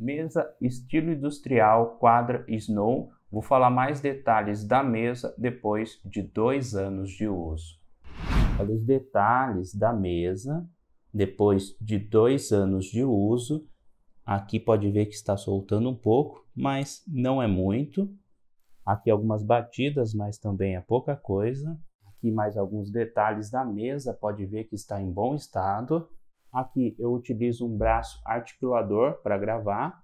Mesa estilo industrial quadra Snow. Vou falar mais detalhes da mesa depois de dois anos de uso. Olha os detalhes da mesa depois de dois anos de uso. Aqui pode ver que está soltando um pouco, mas não é muito. Aqui algumas batidas, mas também é pouca coisa. Aqui mais alguns detalhes da mesa, pode ver que está em bom estado. Aqui eu utilizo um braço articulador para gravar.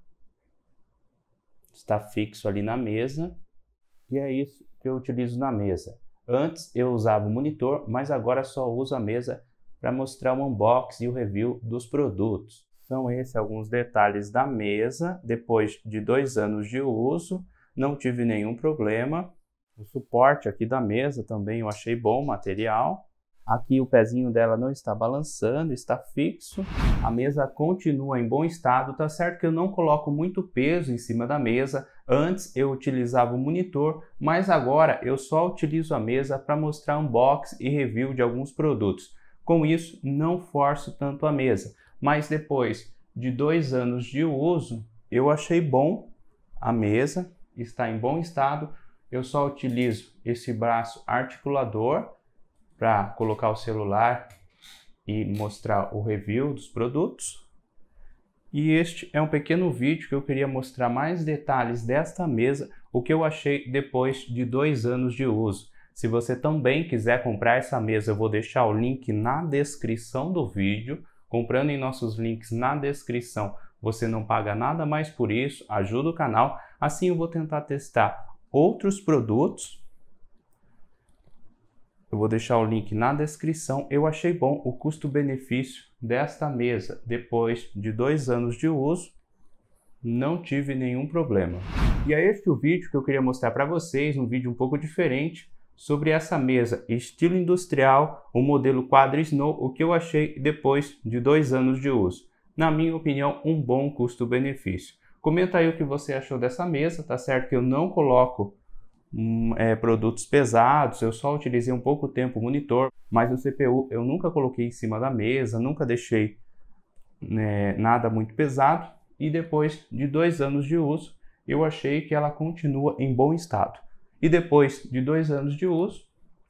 Está fixo ali na mesa. E é isso que eu utilizo na mesa. Antes eu usava o monitor, mas agora só uso a mesa para mostrar o unboxing e o review dos produtos. São então, esses é alguns detalhes da mesa. Depois de dois anos de uso, não tive nenhum problema. O suporte aqui da mesa também eu achei bom material. Aqui o pezinho dela não está balançando, está fixo. A mesa continua em bom estado, tá certo que eu não coloco muito peso em cima da mesa. Antes eu utilizava o monitor, mas agora eu só utilizo a mesa para mostrar unboxing e review de alguns produtos. Com isso, não forço tanto a mesa. Mas depois de dois anos de uso, eu achei bom a mesa, está em bom estado. Eu só utilizo esse braço articulador para colocar o celular e mostrar o review dos produtos. E este é um pequeno vídeo que eu queria mostrar mais detalhes desta mesa, o que eu achei depois de dois anos de uso. Se você também quiser comprar essa mesa, eu vou deixar o link na descrição do vídeo. Comprando em nossos links na descrição, você não paga nada mais por isso, ajuda o canal. Assim eu vou tentar testar outros produtos eu vou deixar o link na descrição. Eu achei bom o custo-benefício desta mesa. Depois de dois anos de uso, não tive nenhum problema. E é este o vídeo que eu queria mostrar para vocês, um vídeo um pouco diferente sobre essa mesa estilo industrial, o modelo Quadra Snow, o que eu achei depois de dois anos de uso. Na minha opinião, um bom custo-benefício. Comenta aí o que você achou dessa mesa, tá certo? Que eu não coloco Hum, é, produtos pesados, eu só utilizei um pouco tempo o monitor, mas o CPU eu nunca coloquei em cima da mesa, nunca deixei né, nada muito pesado. E depois de dois anos de uso, eu achei que ela continua em bom estado. E depois de dois anos de uso,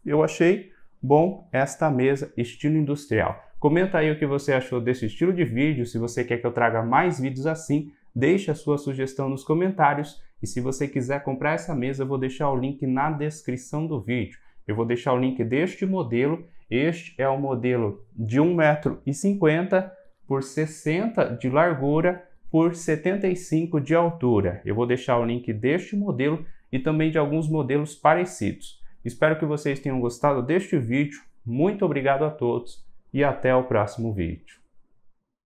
eu achei bom esta mesa estilo industrial. Comenta aí o que você achou desse estilo de vídeo, se você quer que eu traga mais vídeos assim, deixe a sua sugestão nos comentários e se você quiser comprar essa mesa, eu vou deixar o link na descrição do vídeo. Eu vou deixar o link deste modelo. Este é o modelo de 1,50m por 60 de largura por 75 de altura. Eu vou deixar o link deste modelo e também de alguns modelos parecidos. Espero que vocês tenham gostado deste vídeo. Muito obrigado a todos e até o próximo vídeo.